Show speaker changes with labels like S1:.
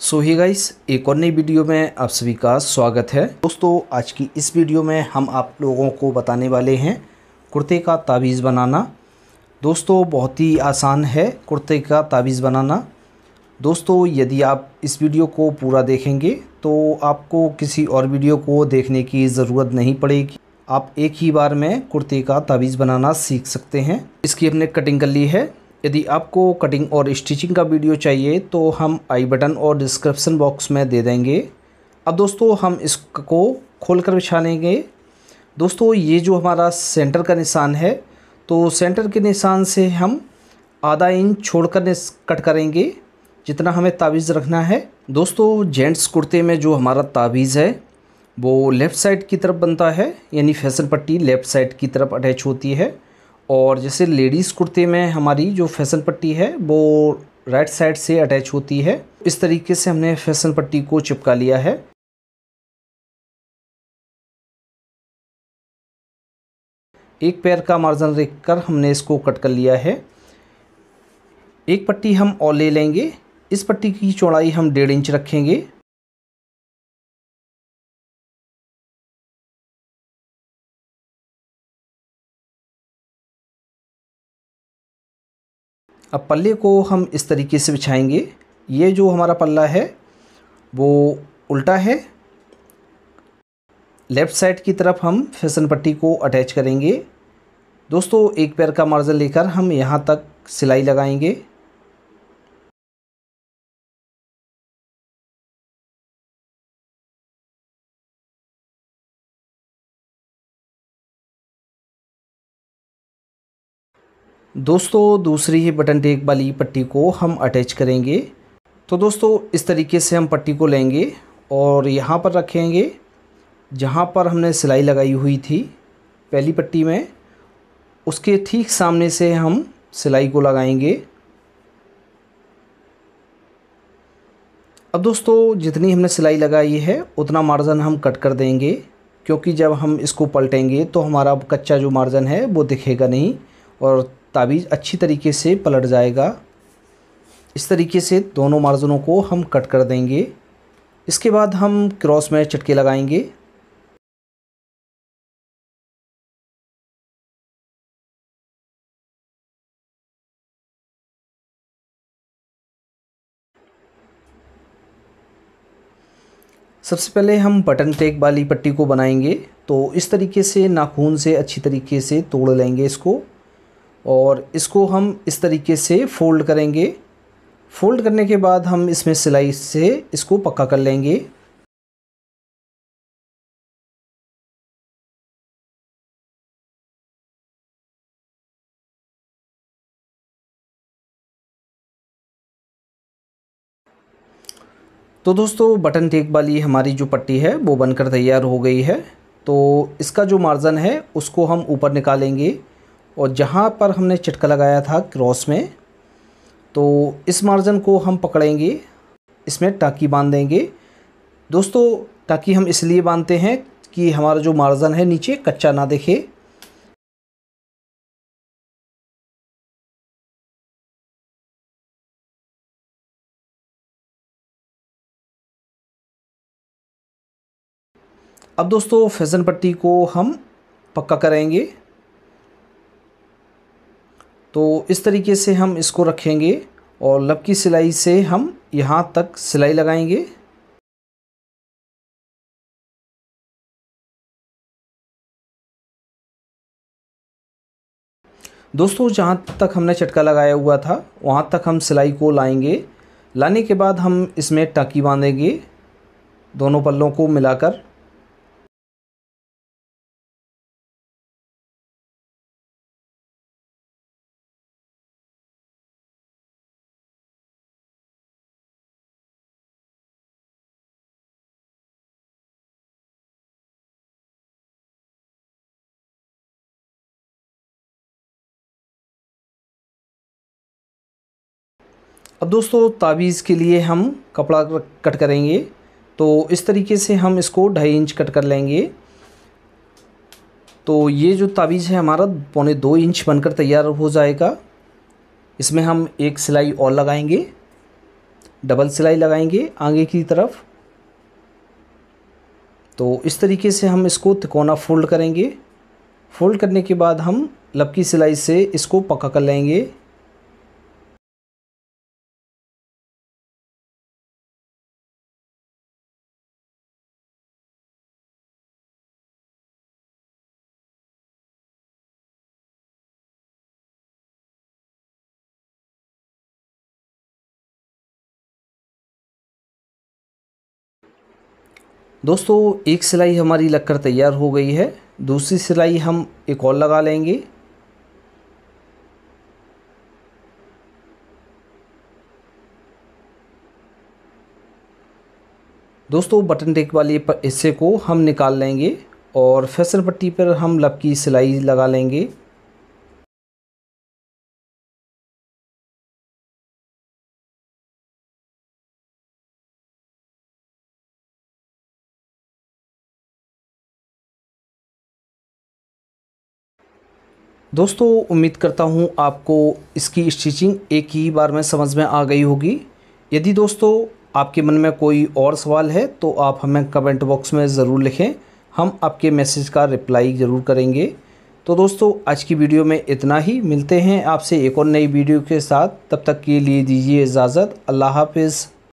S1: सो ही guys एक और नई वीडियो में आप सभी का स्वागत है दोस्तों आज की इस वीडियो में हम आप लोगों को बताने वाले हैं कुर्ते का ताबीज़ बनाना दोस्तों बहुत ही आसान है कुर्ते का ताबीज़ बनाना दोस्तों यदि आप इस वीडियो को पूरा देखेंगे तो आपको किसी और वीडियो को देखने की ज़रूरत नहीं पड़ेगी आप एक ही बार में कुर्ते का ताबीज़ बनाना सीख सकते हैं इसकी हमने कटिंग कर ली है यदि आपको कटिंग और स्टिचिंग का वीडियो चाहिए तो हम आई बटन और डिस्क्रिप्शन बॉक्स में दे देंगे अब दोस्तों हम इसको खोल कर बिछा लेंगे दोस्तों ये जो हमारा सेंटर का निशान है तो सेंटर के निशान से हम आधा इंच छोड़कर कट करेंगे जितना हमें ताबीज़ रखना है दोस्तों जेंट्स कुर्ते में जो हमारा ताबीज़ है वो लेफ़्ट साइड की तरफ बनता है यानी फैसल पट्टी लेफ़्ट साइड की तरफ अटैच होती है और जैसे लेडीज़ कुर्ते में हमारी जो फैसल पट्टी है वो राइट साइड से अटैच होती है इस तरीके से हमने फैसल पट्टी को चिपका लिया है एक पैर का मार्जिन रख कर हमने इसको कट कर लिया है एक पट्टी हम और ले लेंगे इस पट्टी की चौड़ाई हम डेढ़ इंच रखेंगे अब पल्ले को हम इस तरीके से बिछाएंगे ये जो हमारा पल्ला है वो उल्टा है लेफ़्ट साइड की तरफ हम फैसन पट्टी को अटैच करेंगे दोस्तों एक पैर का मार्जन लेकर हम यहाँ तक सिलाई लगाएंगे दोस्तों दूसरी ही बटन टेक वाली पट्टी को हम अटैच करेंगे तो दोस्तों इस तरीके से हम पट्टी को लेंगे और यहाँ पर रखेंगे जहाँ पर हमने सिलाई लगाई हुई थी पहली पट्टी में उसके ठीक सामने से हम सिलाई को लगाएंगे अब दोस्तों जितनी हमने सिलाई लगाई है उतना मार्जन हम कट कर देंगे क्योंकि जब हम इसको पलटेंगे तो हमारा कच्चा जो मार्जन है वो दिखेगा नहीं और ताबीज़ अच्छी तरीके से पलट जाएगा इस तरीके से दोनों मार्जनों को हम कट कर देंगे इसके बाद हम क्रॉस में चटके लगाएंगे सबसे पहले हम बटन टेक वाली पट्टी को बनाएंगे तो इस तरीके से नाखून से अच्छी तरीके से तोड़ लेंगे इसको और इसको हम इस तरीके से फोल्ड करेंगे फोल्ड करने के बाद हम इसमें सिलाई से इसको पक्का कर लेंगे तो दोस्तों बटन टेक वाली हमारी जो पट्टी है वो बनकर तैयार हो गई है तो इसका जो मार्जन है उसको हम ऊपर निकालेंगे और जहाँ पर हमने चटका लगाया था क्रॉस में तो इस मार्जिन को हम पकड़ेंगे इसमें टाकी बांध देंगे दोस्तों टाकी हम इसलिए बांधते हैं कि हमारा जो मार्जन है नीचे कच्चा ना दिखे अब दोस्तों फैज़न पट्टी को हम पक्का करेंगे तो इस तरीके से हम इसको रखेंगे और लब की सिलाई से हम यहाँ
S2: तक सिलाई लगाएंगे दोस्तों
S1: जहाँ तक हमने चटका लगाया हुआ था वहाँ तक हम सिलाई को लाएंगे लाने के बाद हम इसमें टाकी बांधेंगे दोनों पल्लों को मिलाकर अब दोस्तों ताबीज़ के लिए हम कपड़ा कट करेंगे तो इस तरीके से हम इसको ढाई इंच कट कर लेंगे तो ये जो ताबीज़ है हमारा पौने दो इंच बनकर तैयार हो जाएगा इसमें हम एक सिलाई और लगाएंगे डबल सिलाई लगाएंगे आगे की तरफ तो इस तरीके से हम इसको तिकोना फोल्ड करेंगे फोल्ड करने के बाद हम लपकी सिलाई से इसको पक्का कर लेंगे दोस्तों एक सिलाई हमारी लगकर तैयार हो गई है दूसरी सिलाई हम एक और लगा लेंगे दोस्तों बटन टेक वाले हिस्से को हम निकाल लेंगे और फैसल पट्टी पर हम लपकी की सिलाई लगा लेंगे दोस्तों उम्मीद करता हूँ आपको इसकी स्टिचिंग एक ही बार में समझ में आ गई होगी यदि दोस्तों आपके मन में कोई और सवाल है तो आप हमें कमेंट बॉक्स में ज़रूर लिखें हम आपके मैसेज का रिप्लाई ज़रूर करेंगे तो दोस्तों आज की वीडियो में इतना ही मिलते हैं आपसे एक और नई वीडियो के साथ तब तक के लिए दीजिए इजाज़त अल्लाह हाफिज़